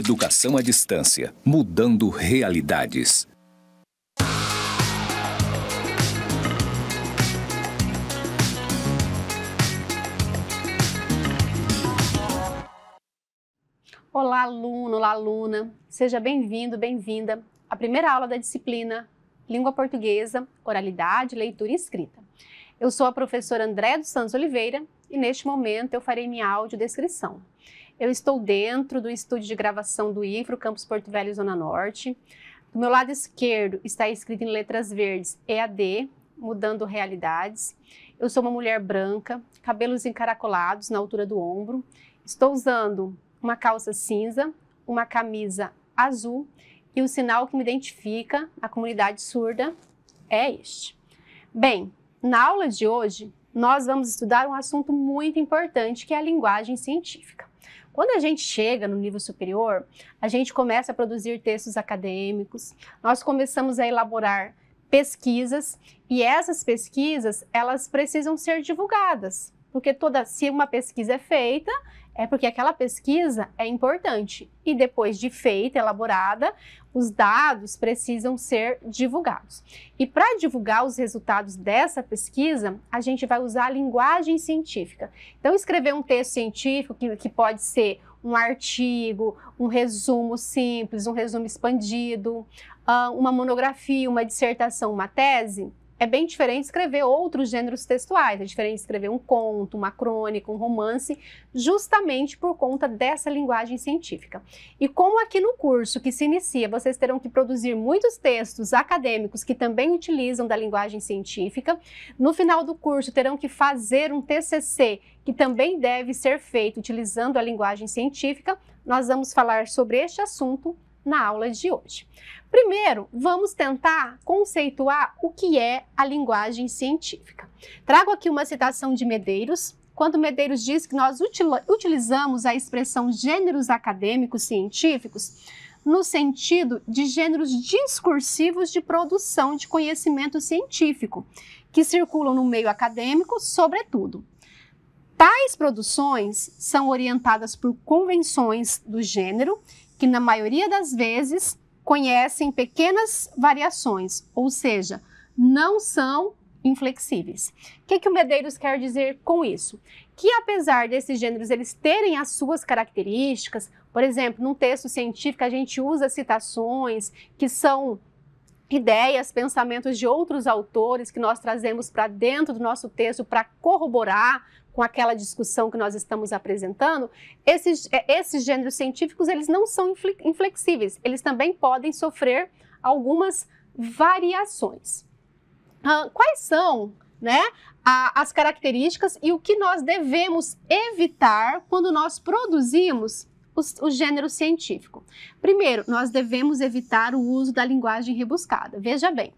Educação à distância, mudando realidades. Olá, aluno, olá, aluna. Seja bem-vindo, bem-vinda à primeira aula da disciplina Língua Portuguesa, Oralidade, Leitura e Escrita. Eu sou a professora André dos Santos Oliveira e neste momento eu farei minha audiodescrição. Eu estou dentro do estúdio de gravação do IFRO, Campus Porto Velho, Zona Norte. Do meu lado esquerdo está escrito em letras verdes EAD, Mudando Realidades. Eu sou uma mulher branca, cabelos encaracolados na altura do ombro. Estou usando uma calça cinza, uma camisa azul e o sinal que me identifica a comunidade surda é este. Bem, na aula de hoje, nós vamos estudar um assunto muito importante que é a linguagem científica. Quando a gente chega no nível superior, a gente começa a produzir textos acadêmicos, nós começamos a elaborar pesquisas e essas pesquisas elas precisam ser divulgadas porque toda se uma pesquisa é feita, é porque aquela pesquisa é importante e depois de feita, elaborada, os dados precisam ser divulgados. E para divulgar os resultados dessa pesquisa, a gente vai usar a linguagem científica. Então, escrever um texto científico, que, que pode ser um artigo, um resumo simples, um resumo expandido, ah, uma monografia, uma dissertação, uma tese, é bem diferente escrever outros gêneros textuais, é diferente escrever um conto, uma crônica, um romance, justamente por conta dessa linguagem científica. E como aqui no curso que se inicia, vocês terão que produzir muitos textos acadêmicos que também utilizam da linguagem científica, no final do curso terão que fazer um TCC que também deve ser feito utilizando a linguagem científica. Nós vamos falar sobre este assunto na aula de hoje. Primeiro, vamos tentar conceituar o que é a linguagem científica. Trago aqui uma citação de Medeiros, quando Medeiros diz que nós utilizamos a expressão gêneros acadêmicos científicos no sentido de gêneros discursivos de produção de conhecimento científico, que circulam no meio acadêmico, sobretudo. Tais produções são orientadas por convenções do gênero que na maioria das vezes conhecem pequenas variações, ou seja, não são inflexíveis. O que, que o Medeiros quer dizer com isso? Que apesar desses gêneros eles terem as suas características, por exemplo, num texto científico a gente usa citações que são ideias, pensamentos de outros autores que nós trazemos para dentro do nosso texto para corroborar com aquela discussão que nós estamos apresentando, esses, é, esses gêneros científicos eles não são inflexíveis, eles também podem sofrer algumas variações. quais são né, as características e o que nós devemos evitar quando nós produzimos o, gênero científico. Primeiro, nós devemos evitar o uso da linguagem rebuscada. Veja bem,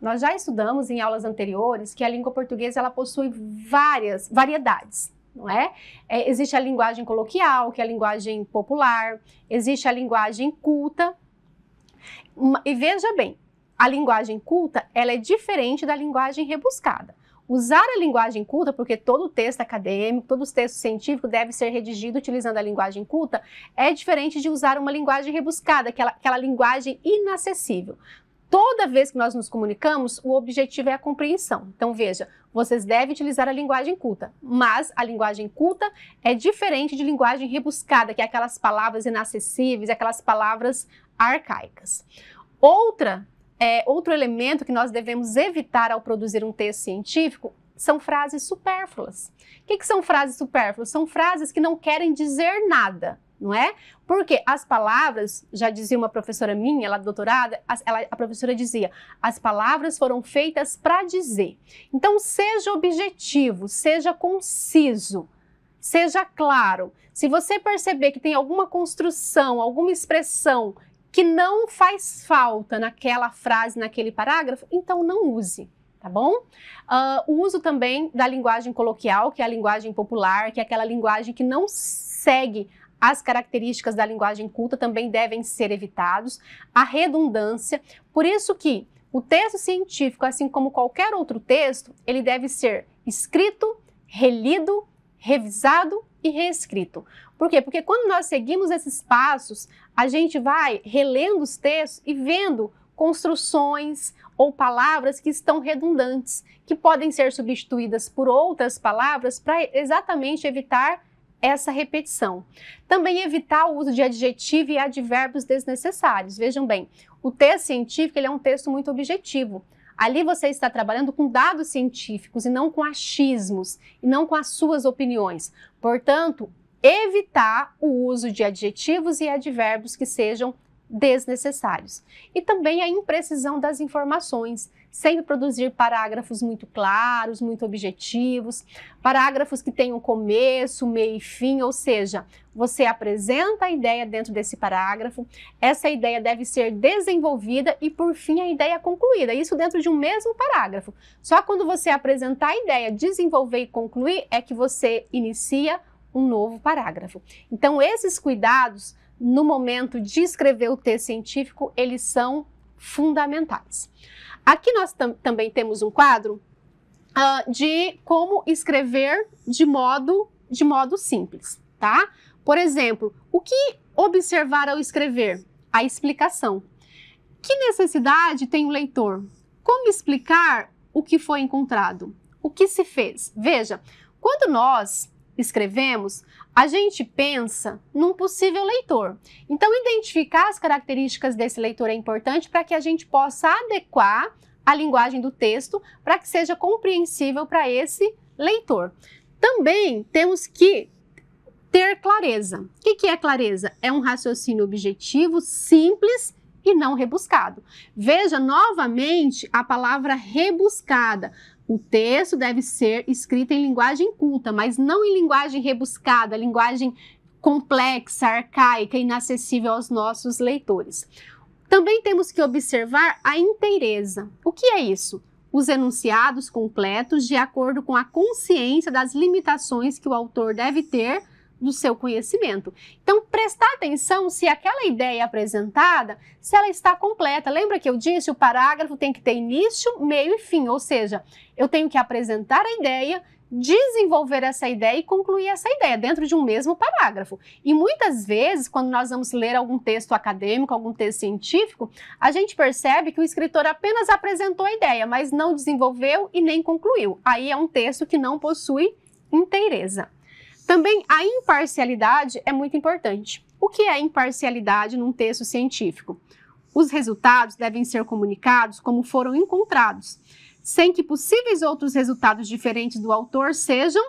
nós já estudamos em aulas anteriores que a língua portuguesa ela possui várias variedades. Não é? é? Existe a linguagem coloquial, que é a linguagem popular, existe a linguagem culta. E veja bem, a linguagem culta ela é diferente da linguagem rebuscada usar a linguagem culta, porque todo texto acadêmico, todo texto científico deve ser redigido utilizando a linguagem culta, é diferente de usar uma linguagem rebuscada, aquela, aquela linguagem inacessível. Toda vez que nós nos comunicamos, o objetivo é a compreensão. Então, veja, vocês devem utilizar a linguagem culta, mas a linguagem culta é diferente de linguagem rebuscada, que é aquelas palavras inacessíveis, aquelas palavras arcaicas. Outra é, outro elemento que nós devemos evitar ao produzir um texto científico são frases supérfluas. O que, que são frases supérfluas? São frases que não querem dizer nada, não é? Porque as palavras, já dizia uma professora minha, ela doutorada, ela, a professora dizia, as palavras foram feitas para dizer. Então, seja objetivo, seja conciso, seja claro. Se você perceber que tem alguma construção, alguma expressão que não faz falta naquela frase, naquele parágrafo, então não use tá bom? Uh, o uso também da linguagem coloquial, que é a linguagem popular, que é aquela linguagem que não segue as características da linguagem culta também devem ser evitados, a redundância, por isso que o texto científico, assim como qualquer outro texto, ele deve ser escrito, relido, revisado e reescrito. Por quê? Porque quando nós seguimos esses passos, a gente vai relendo os textos e vendo construções ou palavras que estão redundantes, que podem ser substituídas por outras palavras para exatamente evitar essa repetição. Também evitar o uso de adjetivo e advérbios desnecessários. Vejam bem, o texto científico ele é um texto muito objetivo. Ali você está trabalhando com dados científicos e não com achismos, e não com as suas opiniões. Portanto, evitar o uso de adjetivos e advérbios que sejam desnecessários. E também a imprecisão das informações, sempre produzir parágrafos muito claros, muito objetivos, parágrafos que tenham começo, meio e fim, ou seja, você apresenta a ideia dentro desse parágrafo, essa ideia deve ser desenvolvida e por fim a ideia concluída, isso dentro de um mesmo parágrafo. Só quando você apresentar a ideia, desenvolver e concluir é que você inicia um novo parágrafo. Então, esses cuidados, no momento de escrever o texto científico, eles são fundamentais. Aqui nós tam também temos um quadro uh, de como escrever de modo, de modo simples, tá? Por exemplo, o que observar ao escrever? A explicação. Que necessidade tem o leitor? Como explicar o que foi encontrado? O que se fez? Veja, quando nós escrevemos, a gente pensa num possível leitor. Então, identificar as características desse leitor é importante para que a gente possa adequar a linguagem do texto para que seja compreensível para esse leitor. Também temos que ter clareza. O que, é clareza? É um raciocínio objetivo, simples e não rebuscado. Veja novamente a palavra rebuscada. O texto deve ser escrito em linguagem culta, mas não em linguagem rebuscada, linguagem complexa, arcaica, inacessível aos nossos leitores. Também temos que observar a inteireza. O que é isso? Os enunciados completos de acordo com a consciência das limitações que o autor deve ter do seu conhecimento. Então, prestar atenção se aquela ideia apresentada, se ela está completa. Lembra que eu disse, o parágrafo tem que ter início, meio e fim, ou seja, eu tenho que apresentar a ideia, desenvolver essa ideia e concluir essa ideia dentro de um mesmo parágrafo. E muitas vezes, quando nós vamos ler algum texto acadêmico, algum texto científico, a gente percebe que o escritor apenas apresentou a ideia, mas não desenvolveu e nem concluiu. Aí é um texto que não possui inteireza. Também a imparcialidade é muito importante. O que é imparcialidade num texto científico? Os resultados devem ser comunicados como foram encontrados, sem que possíveis outros resultados diferentes do autor sejam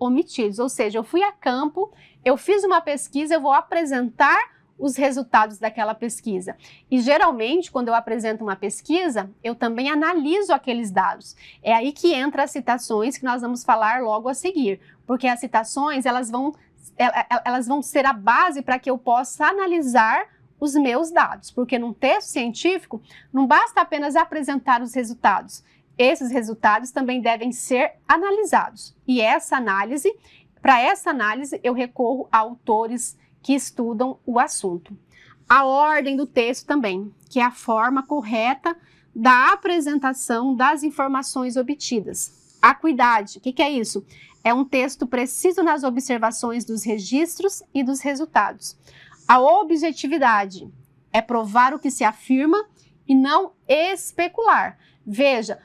omitidos. Ou seja, eu fui a campo, eu fiz uma pesquisa, eu vou apresentar os resultados daquela pesquisa. E geralmente, quando eu apresento uma pesquisa, eu também analiso aqueles dados. É aí que entra as citações que nós vamos falar logo a seguir, porque as citações, elas vão é, é, é, elas vão ser a base para que eu possa analisar os meus dados, porque num texto científico não basta apenas apresentar os resultados. Esses resultados também devem ser analisados. E essa análise, para essa análise, eu recorro a autores que estudam o assunto. A ordem do texto também, que é a forma correta da apresentação das informações obtidas. Acuidade, o que, que é isso? É um texto preciso nas observações dos registros e dos resultados. A objetividade é provar o que se afirma e não especular. Veja,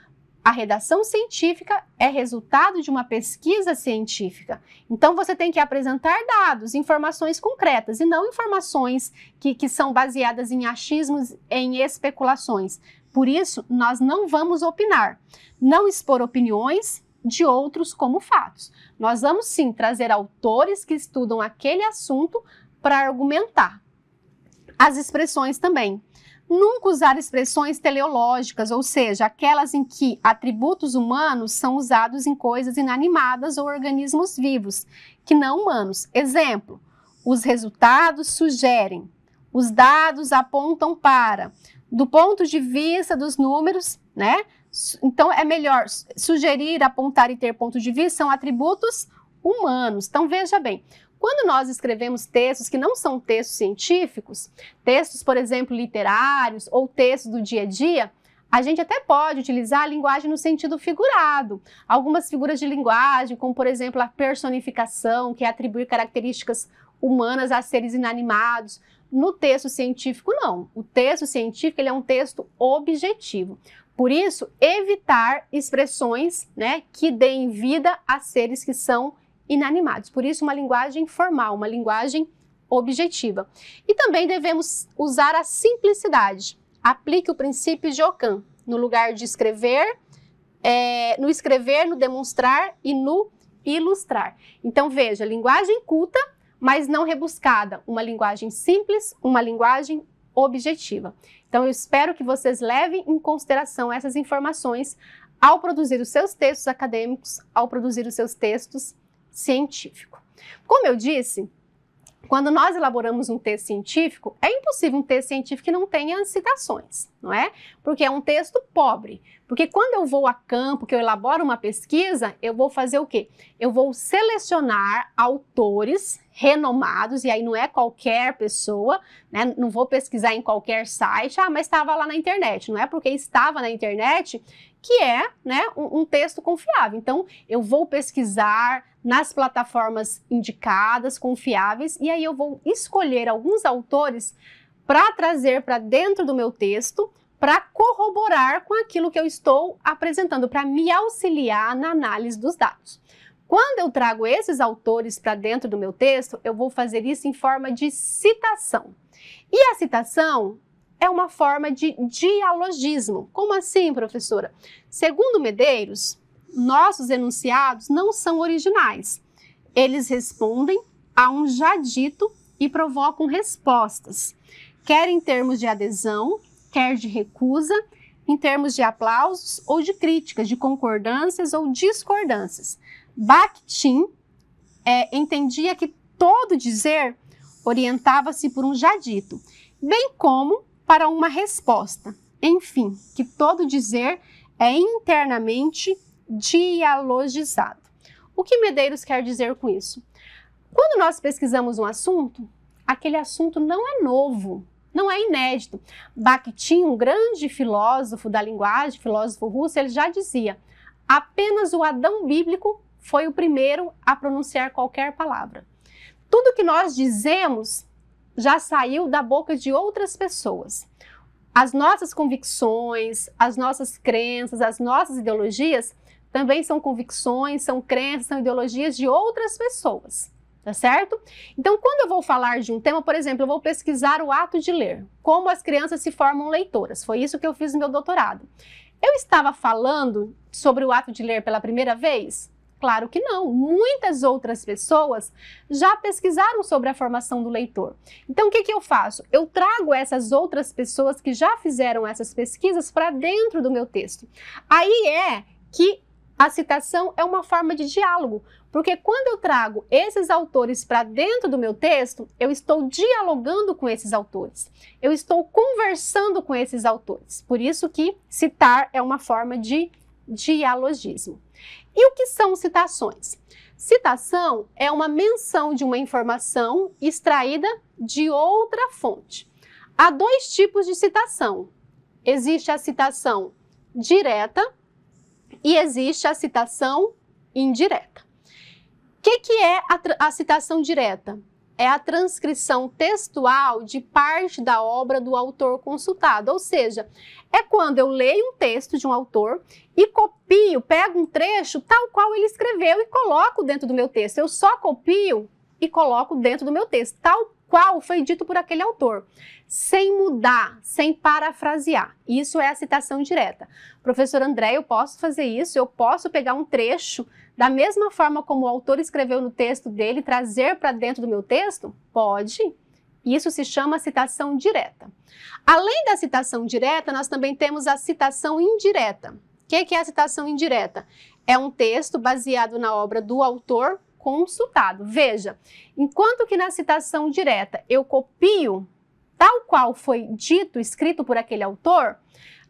a redação científica é resultado de uma pesquisa científica. Então, você tem que apresentar dados, informações concretas e não informações que, que são baseadas em achismos, em especulações. Por isso, nós não vamos opinar, não expor opiniões de outros como fatos. Nós vamos sim trazer autores que estudam aquele assunto para argumentar. As expressões também. Nunca usar expressões teleológicas, ou seja, aquelas em que atributos humanos são usados em coisas inanimadas ou organismos vivos, que não humanos. Exemplo: os resultados sugerem, os dados apontam para. Do ponto de vista dos números, né? Então é melhor sugerir, apontar e ter ponto de vista são atributos humanos. Então veja bem, quando nós escrevemos textos que não são textos científicos, textos, por exemplo, literários ou textos do dia a dia, a gente até pode utilizar a linguagem no sentido figurado. Algumas figuras de linguagem, como por exemplo a personificação, que é atribuir características humanas a seres inanimados. No texto científico, não. O texto científico ele é um texto objetivo. Por isso, evitar expressões né, que deem vida a seres que são inanimados. Por isso, uma linguagem formal, uma linguagem objetiva. E também devemos usar a simplicidade. Aplique o princípio de Ockham no lugar de escrever, é, no escrever, no demonstrar e no ilustrar. Então veja, linguagem culta, mas não rebuscada, uma linguagem simples, uma linguagem objetiva. Então eu espero que vocês levem em consideração essas informações ao produzir os seus textos acadêmicos, ao produzir os seus textos científico. Como eu disse, quando nós elaboramos um texto científico, é impossível um texto científico que não tenha citações, não é? Porque é um texto pobre. Porque quando eu vou a campo, que eu elaboro uma pesquisa, eu vou fazer o quê? Eu vou selecionar autores renomados, e aí não é qualquer pessoa, né? Não vou pesquisar em qualquer site, ah, mas estava lá na internet. Não é porque estava na internet que é né, um, um texto confiável. Então, eu vou pesquisar nas plataformas indicadas, confiáveis, e aí eu vou escolher alguns autores para trazer para dentro do meu texto para corroborar com aquilo que eu estou apresentando, para me auxiliar na análise dos dados. Quando eu trago esses autores para dentro do meu texto, eu vou fazer isso em forma de citação. E a citação é uma forma de dialogismo. Como assim, professora? Segundo Medeiros, nossos enunciados não são originais. Eles respondem a um já dito e provocam respostas, quer em termos de adesão, quer de recusa, em termos de aplausos ou de críticas, de concordâncias ou discordâncias. Bakhtin é, entendia que todo dizer orientava-se por um já dito, bem como para uma resposta. Enfim, que todo dizer é internamente dialogizado. O que Medeiros quer dizer com isso? Quando nós pesquisamos um assunto, aquele assunto não é novo, não é inédito. Bakhtin, um grande filósofo da linguagem, filósofo russo, ele já dizia: apenas o Adão bíblico foi o primeiro a pronunciar qualquer palavra. Tudo que nós dizemos já saiu da boca de outras pessoas. As nossas convicções, as nossas crenças, as nossas ideologias também são convicções, são crenças, são ideologias de outras pessoas, tá certo? Então, quando eu vou falar de um tema, por exemplo, eu vou pesquisar o ato de ler, como as crianças se formam leitoras. Foi isso que eu fiz no meu doutorado. Eu estava falando sobre o ato de ler pela primeira vez? Claro que não, muitas outras pessoas já pesquisaram sobre a formação do leitor. Então, o que, que eu faço? Eu trago essas outras pessoas que já fizeram essas pesquisas para dentro do meu texto. Aí é que a citação é uma forma de diálogo, porque quando eu trago esses autores para dentro do meu texto, eu estou dialogando com esses autores, eu estou conversando com esses autores. Por isso que citar é uma forma de dialogismo. E o que são citações? Citação é uma menção de uma informação extraída de outra fonte. Há dois tipos de citação. Existe a citação direta e existe a citação indireta. O que, que é a, a citação direta? é a transcrição textual de parte da obra do autor consultado, ou seja, é quando eu leio um texto de um autor e copio, pego um trecho tal qual ele escreveu e coloco dentro do meu texto. Eu só copio e coloco dentro do meu texto, tal qual foi dito por aquele autor, sem mudar, sem parafrasear. Isso é a citação direta. Professor André, eu posso fazer isso? Eu posso pegar um trecho da mesma forma como o autor escreveu no texto dele, trazer para dentro do meu texto? Pode. Isso se chama citação direta. Além da citação direta, nós também temos a citação indireta. O que é a citação indireta? É um texto baseado na obra do autor consultado. Veja, enquanto que na citação direta eu copio tal qual foi dito, escrito por aquele autor,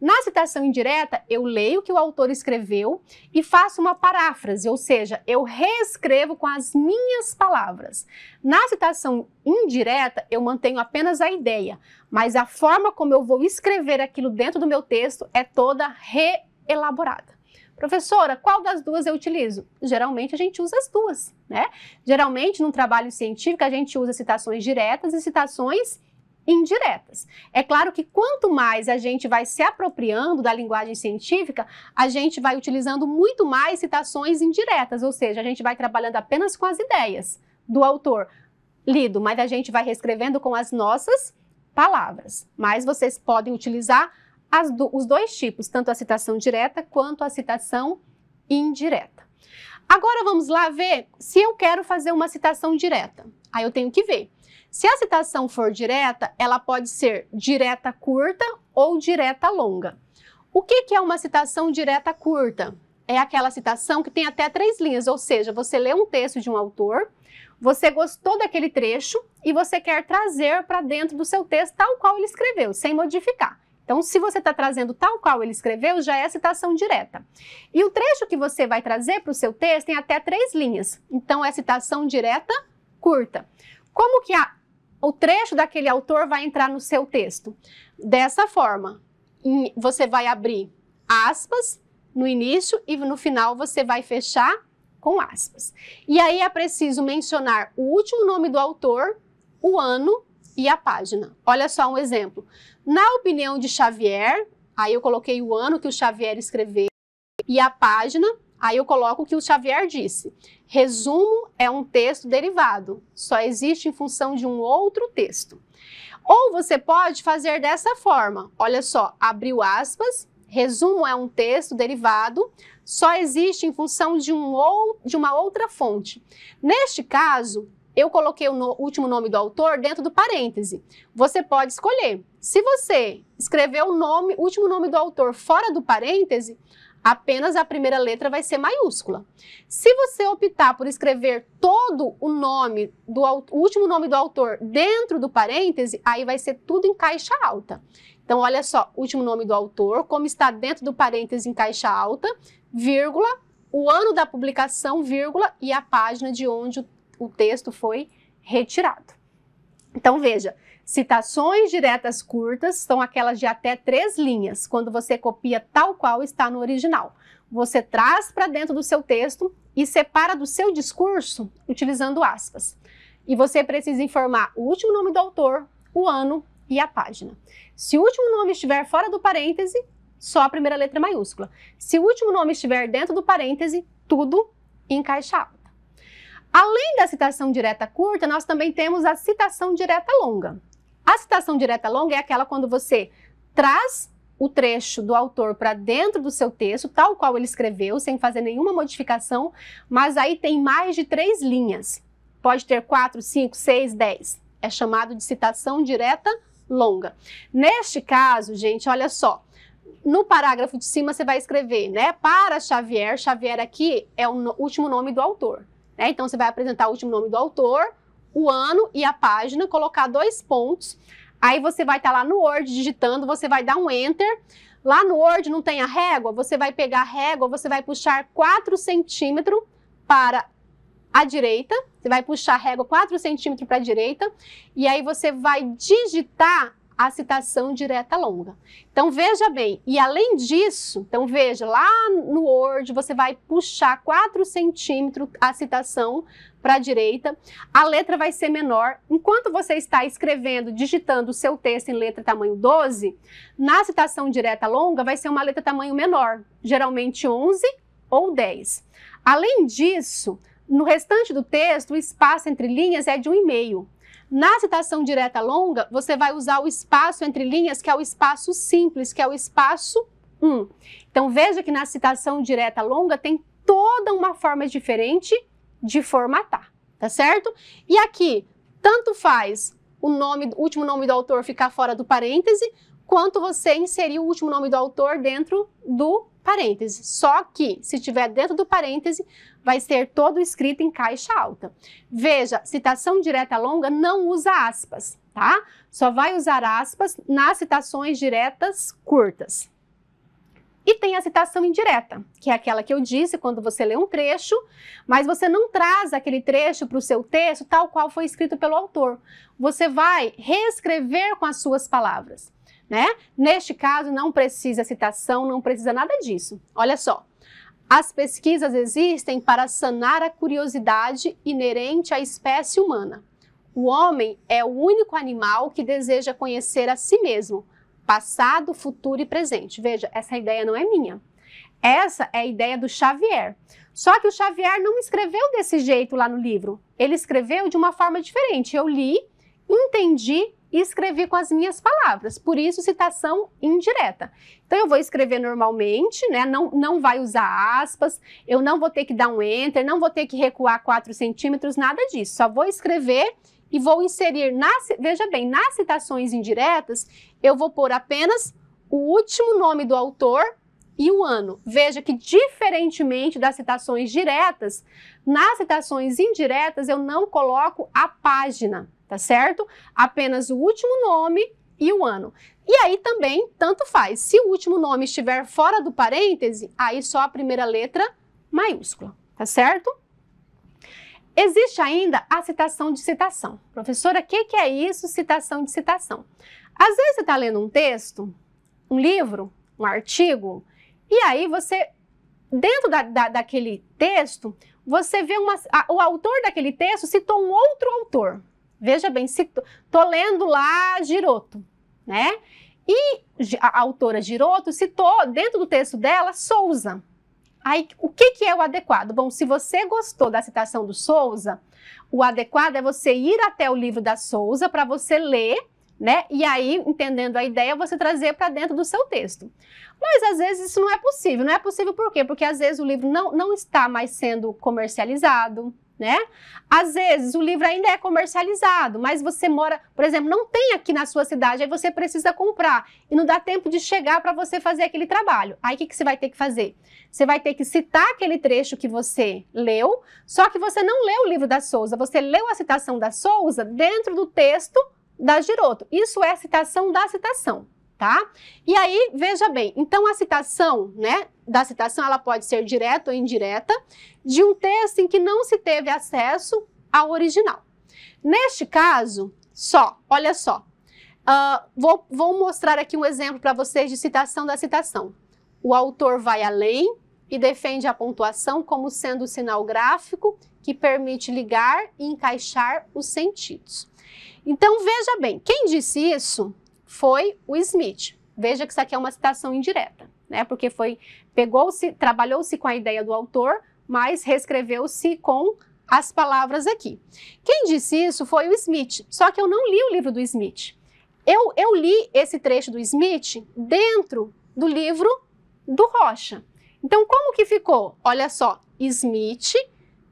na citação indireta eu leio o que o autor escreveu e faço uma paráfrase, ou seja, eu reescrevo com as minhas palavras. Na citação indireta eu mantenho apenas a ideia, mas a forma como eu vou escrever aquilo dentro do meu texto é toda reelaborada. Professora, qual das duas eu utilizo? Geralmente a gente usa as duas, né? Geralmente, num trabalho científico, a gente usa citações diretas e citações indiretas. É claro que quanto mais a gente vai se apropriando da linguagem científica, a gente vai utilizando muito mais citações indiretas, ou seja, a gente vai trabalhando apenas com as ideias do autor lido, mas a gente vai reescrevendo com as nossas palavras. Mas vocês podem utilizar do, os dois tipos, tanto a citação direta quanto a citação indireta. Agora vamos lá ver se eu quero fazer uma citação direta. Aí eu tenho que ver. Se a citação for direta, ela pode ser direta curta ou direta longa. O que, que é uma citação direta curta? É aquela citação que tem até três linhas, ou seja, você lê um texto de um autor, você gostou daquele trecho e você quer trazer para dentro do seu texto tal qual ele escreveu, sem modificar. Então, se você está trazendo tal qual ele escreveu, já é a citação direta. E o trecho que você vai trazer para o seu texto tem até três linhas. Então, é citação direta curta. Como que a, o trecho daquele autor vai entrar no seu texto? Dessa forma, em, você vai abrir aspas no início e no final você vai fechar com aspas. E aí é preciso mencionar o último nome do autor, o ano e a página. Olha só um exemplo. Na opinião de Xavier, aí eu coloquei o ano que o Xavier escreveu e a página, aí eu coloco o que o Xavier disse. Resumo é um texto derivado, só existe em função de um outro texto. Ou você pode fazer dessa forma. Olha só, abriu aspas, resumo é um texto derivado, só existe em função de, um ou, de uma outra fonte. Neste caso, eu coloquei o no, último nome do autor dentro do parêntese. Você pode escolher. Se você escrever o nome, último nome do autor fora do parêntese, apenas a primeira letra vai ser maiúscula. Se você optar por escrever todo o nome do o último nome do autor dentro do parêntese, aí vai ser tudo em caixa alta. Então, olha só, último nome do autor, como está dentro do parêntese em caixa alta, vírgula, o ano da publicação, vírgula, e a página de onde o o texto foi retirado. Então veja, citações diretas curtas são aquelas de até três linhas, quando você copia tal qual está no original. Você traz para dentro do seu texto e separa do seu discurso utilizando aspas. E você precisa informar o último nome do autor, o ano e a página. Se o último nome estiver fora do parêntese, só a primeira letra maiúscula. Se o último nome estiver dentro do parêntese, tudo em caixa alta. Além da citação direta curta, nós também temos a citação direta longa. A citação direta longa é aquela quando você traz o trecho do autor para dentro do seu texto, tal qual ele escreveu, sem fazer nenhuma modificação, mas aí tem mais de três linhas. Pode ter quatro, cinco, seis, dez. É chamado de citação direta longa. Neste caso, gente, olha só. No parágrafo de cima você vai escrever, né? Para Xavier, Xavier aqui é o último nome do autor. Né? Então, você vai apresentar o último nome do autor, o ano e a página, colocar dois pontos. Aí você vai estar tá lá no Word digitando, você vai dar um Enter. Lá no Word não tem a régua, você vai pegar a régua, você vai puxar 4 centímetros para a direita, você vai puxar a régua 4 centímetros para a direita, e aí você vai digitar a citação direta longa. Então veja bem, e além disso, então veja, lá no Word você vai puxar 4 centímetros a citação para a direita, a letra vai ser menor. Enquanto você está escrevendo, digitando o seu texto em letra tamanho 12, na citação direta longa vai ser uma letra tamanho menor, geralmente 11 ou 10. Além disso, no restante do texto, o espaço entre linhas é de 1,5. Na citação direta longa, você vai usar o espaço entre linhas, que é o espaço simples, que é o espaço 1. Então veja que na citação direta longa tem toda uma forma diferente de formatar, tá certo? E aqui, tanto faz o nome, o último nome do autor ficar fora do parêntese, quanto você inserir o último nome do autor dentro do só que, se tiver dentro do parêntese, vai ser todo escrito em caixa alta. Veja, citação direta longa não usa aspas, tá? Só vai usar aspas nas citações diretas curtas. E tem a citação indireta, que é aquela que eu disse quando você lê um trecho, mas você não traz aquele trecho para o seu texto tal qual foi escrito pelo autor. Você vai reescrever com as suas palavras né? Neste caso, não precisa citação, não precisa nada disso. Olha só. As pesquisas existem para sanar a curiosidade inerente à espécie humana. O homem é o único animal que deseja conhecer a si mesmo, passado, futuro e presente. Veja, essa ideia não é minha. Essa é a ideia do Xavier. Só que o Xavier não escreveu desse jeito lá no livro. Ele escreveu de uma forma diferente. Eu li, entendi e escrevi com as minhas palavras, por isso citação indireta. Então eu vou escrever normalmente, né? Não, não vai usar aspas, eu não vou ter que dar um enter, não vou ter que recuar 4 centímetros, nada disso. Só vou escrever e vou inserir, na, veja bem, nas citações indiretas, eu vou pôr apenas o último nome do autor e o ano. Veja que, diferentemente das citações diretas, nas citações indiretas eu não coloco a página tá certo? Apenas o último nome e o ano. E aí também, tanto faz. Se o último nome estiver fora do parêntese, aí só a primeira letra maiúscula, tá certo? Existe ainda a citação de citação. Professora, o que, que é isso, citação de citação? Às vezes você está lendo um texto, um livro, um artigo, e aí você, dentro da, da, daquele texto, você vê uma, a, o autor daquele texto citou um outro autor. Veja bem, se tô lendo lá Giroto, né? E a autora Giroto citou dentro do texto dela Souza. Aí, o que, que é o adequado? Bom, se você gostou da citação do Souza, o adequado é você ir até o livro da Souza para você ler, né? E aí, entendendo a ideia, você trazer para dentro do seu texto. Mas às vezes isso não é possível. Não é possível por quê? Porque às vezes o livro não, não está mais sendo comercializado, né? Às vezes o livro ainda é comercializado, mas você mora, por exemplo, não tem aqui na sua cidade, aí você precisa comprar e não dá tempo de chegar para você fazer aquele trabalho. Aí o que, que você vai ter que fazer? Você vai ter que citar aquele trecho que você leu, só que você não leu o livro da Souza, você leu a citação da Souza dentro do texto da Giroto. Isso é citação da citação tá? E aí, veja bem, então a citação, né, da citação ela pode ser direta ou indireta, de um texto em que não se teve acesso ao original. Neste caso, só, olha só, uh, vou, vou mostrar aqui um exemplo para vocês de citação da citação. O autor vai além e defende a pontuação como sendo o sinal gráfico que permite ligar e encaixar os sentidos. Então, veja bem, quem disse isso foi o Smith. Veja que isso aqui é uma citação indireta, né? Porque foi pegou-se, trabalhou-se com a ideia do autor, mas reescreveu-se com as palavras aqui. Quem disse isso foi o Smith. Só que eu não li o livro do Smith. Eu, eu li esse trecho do Smith dentro do livro do Rocha. Então, como que ficou? Olha só, Smith,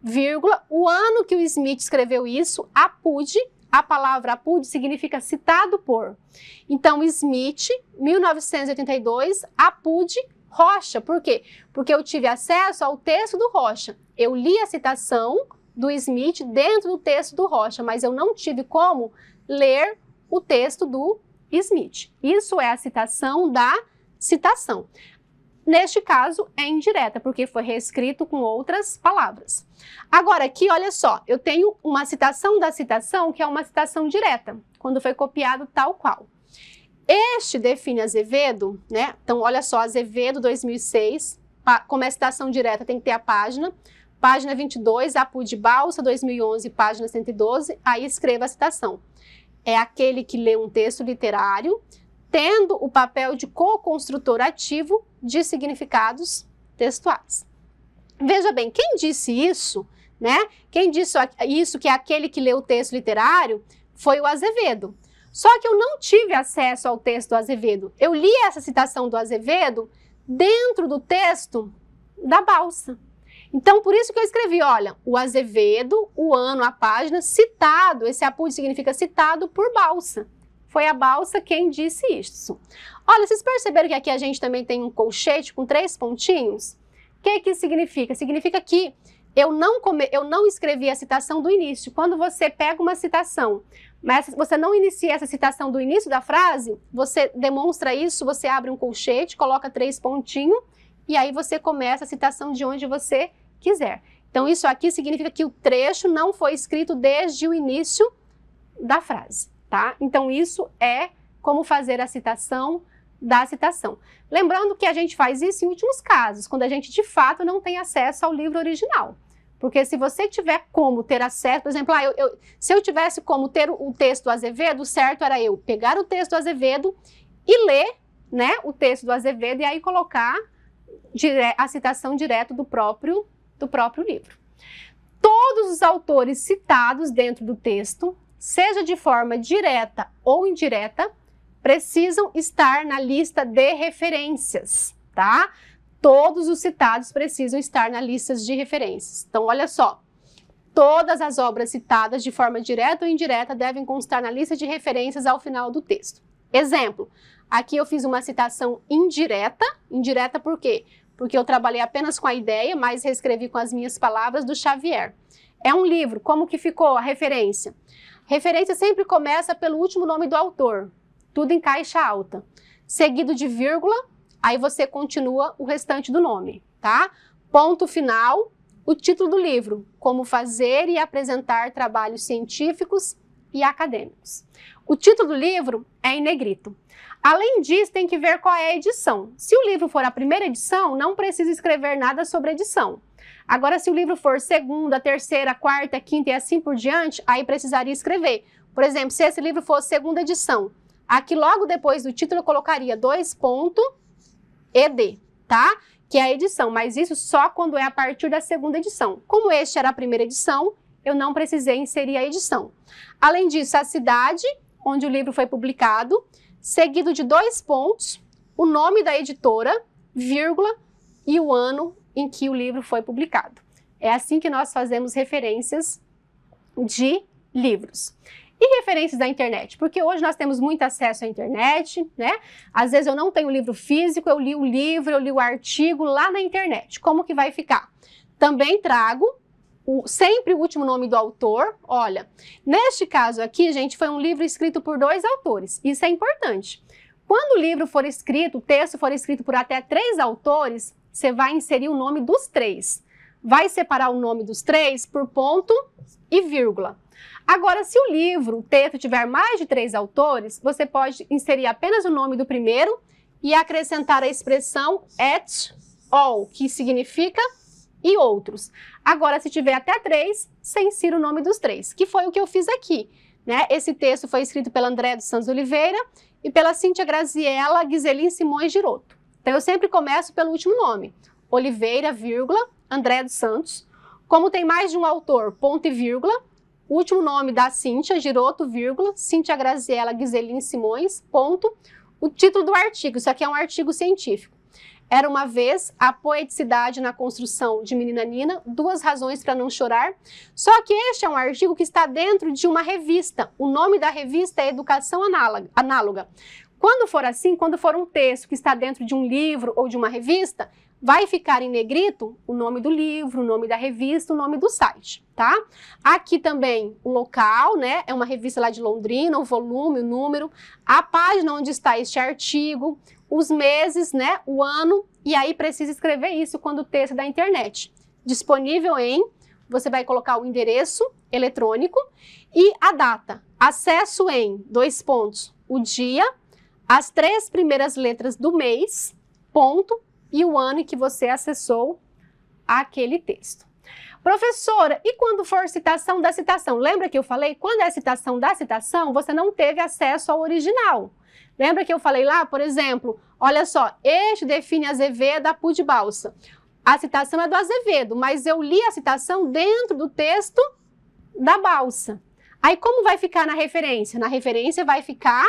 vírgula, o ano que o Smith escreveu isso, a PUD, a palavra apud significa citado por. Então, Smith, 1982, apud Rocha. Por quê? Porque eu tive acesso ao texto do Rocha. Eu li a citação do Smith dentro do texto do Rocha, mas eu não tive como ler o texto do Smith. Isso é a citação da citação. Neste caso, é indireta, porque foi reescrito com outras palavras. Agora, aqui, olha só, eu tenho uma citação da citação, que é uma citação direta, quando foi copiado tal qual. Este define Azevedo, né? Então, olha só, Azevedo 2006, como é citação direta, tem que ter a página. Página 22, Apu de Balsa, 2011, página 112, aí escreva a citação. É aquele que lê um texto literário tendo o papel de co-construtor ativo de significados textuais. Veja bem, quem disse isso, né? Quem disse isso que é aquele que leu o texto literário foi o Azevedo. Só que eu não tive acesso ao texto do Azevedo. Eu li essa citação do Azevedo dentro do texto da balsa. Então, por isso que eu escrevi, olha, o Azevedo, o ano, a página, citado, esse apude significa citado por balsa. Foi a balsa quem disse isso. Olha, vocês perceberam que aqui a gente também tem um colchete com três pontinhos? O que, que significa? Significa que eu não, come, eu não escrevi a citação do início. Quando você pega uma citação, mas você não inicia essa citação do início da frase, você demonstra isso, você abre um colchete, coloca três pontinhos e aí você começa a citação de onde você quiser. Então, isso aqui significa que o trecho não foi escrito desde o início da frase tá? Então isso é como fazer a citação da citação. Lembrando que a gente faz isso em últimos casos, quando a gente de fato não tem acesso ao livro original. Porque se você tiver como ter acesso, por exemplo, ah, eu, eu, se eu tivesse como ter o texto do Azevedo, certo era eu pegar o texto do Azevedo e ler né, o texto do Azevedo e aí colocar dire, a citação direto do próprio, do próprio livro. Todos os autores citados dentro do texto seja de forma direta ou indireta, precisam estar na lista de referências, tá? Todos os citados precisam estar na lista de referências. Então, olha só. Todas as obras citadas de forma direta ou indireta devem constar na lista de referências ao final do texto. Exemplo, aqui eu fiz uma citação indireta. Indireta por quê? Porque eu trabalhei apenas com a ideia, mas reescrevi com as minhas palavras do Xavier. É um livro, como que ficou a referência? Referência sempre começa pelo último nome do autor, tudo em caixa alta, seguido de vírgula, aí você continua o restante do nome, tá? Ponto final, o título do livro, como fazer e apresentar trabalhos científicos e acadêmicos. O título do livro é em negrito. Além disso, tem que ver qual é a edição. Se o livro for a primeira edição, não precisa escrever nada sobre edição. Agora, se o livro for segunda, terceira, quarta, quinta e assim por diante, aí precisaria escrever. Por exemplo, se esse livro fosse segunda edição, aqui logo depois do título eu colocaria dois ponto ED, tá? Que é a edição, mas isso só quando é a partir da segunda edição. Como este era a primeira edição, eu não precisei inserir a edição. Além disso, a cidade onde o livro foi publicado, seguido de dois pontos, o nome da editora, vírgula, e o ano em que o livro foi publicado. É assim que nós fazemos referências de livros. E referências da internet, porque hoje nós temos muito acesso à internet, né? Às vezes eu não tenho livro físico, eu li o livro, eu li o artigo lá na internet. Como que vai ficar? Também trago o, sempre o último nome do autor. Olha, neste caso aqui, gente, foi um livro escrito por dois autores. Isso é importante. Quando o livro for escrito, o texto for escrito por até três autores, você vai inserir o nome dos três. Vai separar o nome dos três por ponto e vírgula. Agora, se o livro, o texto, tiver mais de três autores, você pode inserir apenas o nome do primeiro e acrescentar a expressão at all, que significa e outros. Agora, se tiver até três, você insira o nome dos três, que foi o que eu fiz aqui. Né? Esse texto foi escrito pela André dos Santos Oliveira e pela Cíntia Graziella Guizelin Simões Giroto. Então eu sempre começo pelo último nome. Oliveira, vírgula, André dos Santos. Como tem mais de um autor, ponto e vírgula. Último nome da Cíntia, Giroto, vírgula, Cíntia Graziela Guizelin Simões, ponto. O título do artigo, isso aqui é um artigo científico. Era uma vez a poeticidade na construção de Menina Nina, duas razões para não chorar. Só que este é um artigo que está dentro de uma revista. O nome da revista é Educação Análoga. Quando for assim, quando for um texto que está dentro de um livro ou de uma revista, vai ficar em negrito o nome do livro, o nome da revista, o nome do site, tá? Aqui também o local, né? É uma revista lá de Londrina, o volume, o número, a página onde está este artigo, os meses, né? O ano, e aí precisa escrever isso quando o texto é da internet. Disponível em, você vai colocar o endereço eletrônico e a data. Acesso em, dois pontos, o dia as três primeiras letras do mês, ponto, e o ano em que você acessou aquele texto. Professora, e quando for citação da citação? Lembra que eu falei? Quando é citação da citação, você não teve acesso ao original. Lembra que eu falei lá, por exemplo, olha só, este define Azevedo a Pude Balsa. A citação é do Azevedo, mas eu li a citação dentro do texto da balsa. Aí como vai ficar na referência? Na referência vai ficar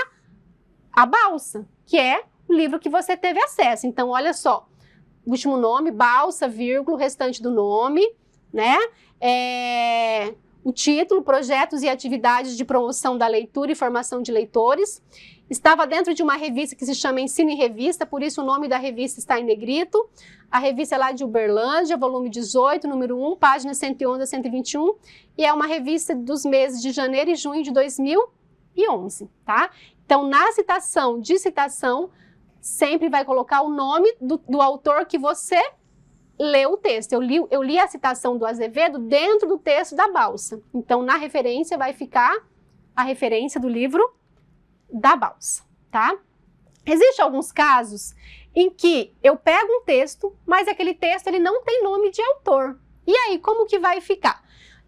a Balsa, que é o livro que você teve acesso. Então, olha só, último nome, Balsa, vírgula, o restante do nome, né? É, o título, projetos e atividades de promoção da leitura e formação de leitores. Estava dentro de uma revista que se chama Ensine Revista, por isso o nome da revista está em negrito. A revista é lá de Uberlândia, volume 18, número 1, páginas 111 a 121, e é uma revista dos meses de janeiro e junho de 2011, tá? Então, na citação de citação, sempre vai colocar o nome do, do autor que você leu o texto. Eu li, eu li a citação do Azevedo dentro do texto da balsa. Então, na referência vai ficar a referência do livro da balsa, tá? Existem alguns casos em que eu pego um texto, mas aquele texto ele não tem nome de autor. E aí, como que vai ficar?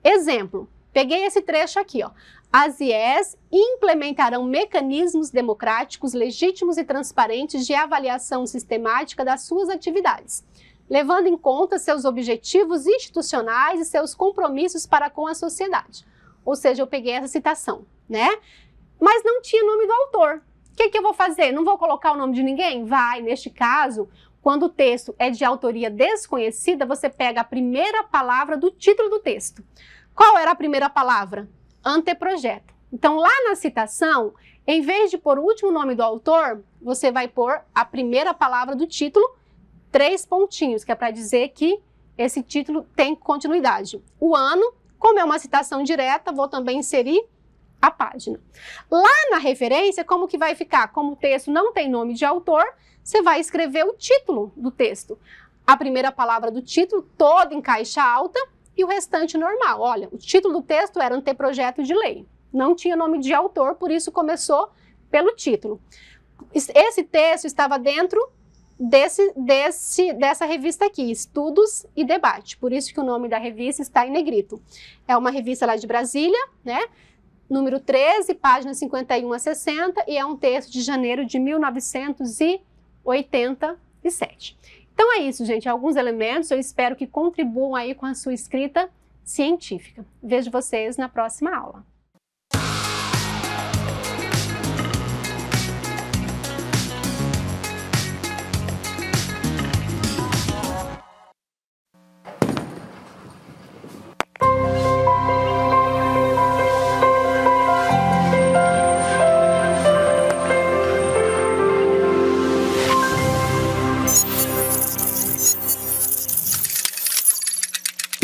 Exemplo, peguei esse trecho aqui, ó. As IES implementarão mecanismos democráticos, legítimos e transparentes de avaliação sistemática das suas atividades, levando em conta seus objetivos institucionais e seus compromissos para com a sociedade. Ou seja, eu peguei essa citação, né? Mas não tinha nome do autor. O que, que eu vou fazer? Não vou colocar o nome de ninguém? Vai, neste caso, quando o texto é de autoria desconhecida, você pega a primeira palavra do título do texto. Qual era a primeira palavra? anteprojeto. Então, lá na citação, em vez de pôr o último nome do autor, você vai pôr a primeira palavra do título, três pontinhos, que é para dizer que esse título tem continuidade. O ano, como é uma citação direta, vou também inserir a página. Lá na referência, como que vai ficar? Como o texto não tem nome de autor, você vai escrever o título do texto. A primeira palavra do título, toda em caixa alta, e o restante normal. Olha, o título do texto era anteprojeto de lei. Não tinha nome de autor, por isso começou pelo título. Esse texto estava dentro desse, desse, dessa revista aqui, Estudos e Debate. Por isso que o nome da revista está em negrito. É uma revista lá de Brasília, né? Número 13, página 51 a 60, e é um texto de janeiro de 1987. Então é isso, gente. Alguns elementos eu espero que contribuam aí com a sua escrita científica. Vejo vocês na próxima aula.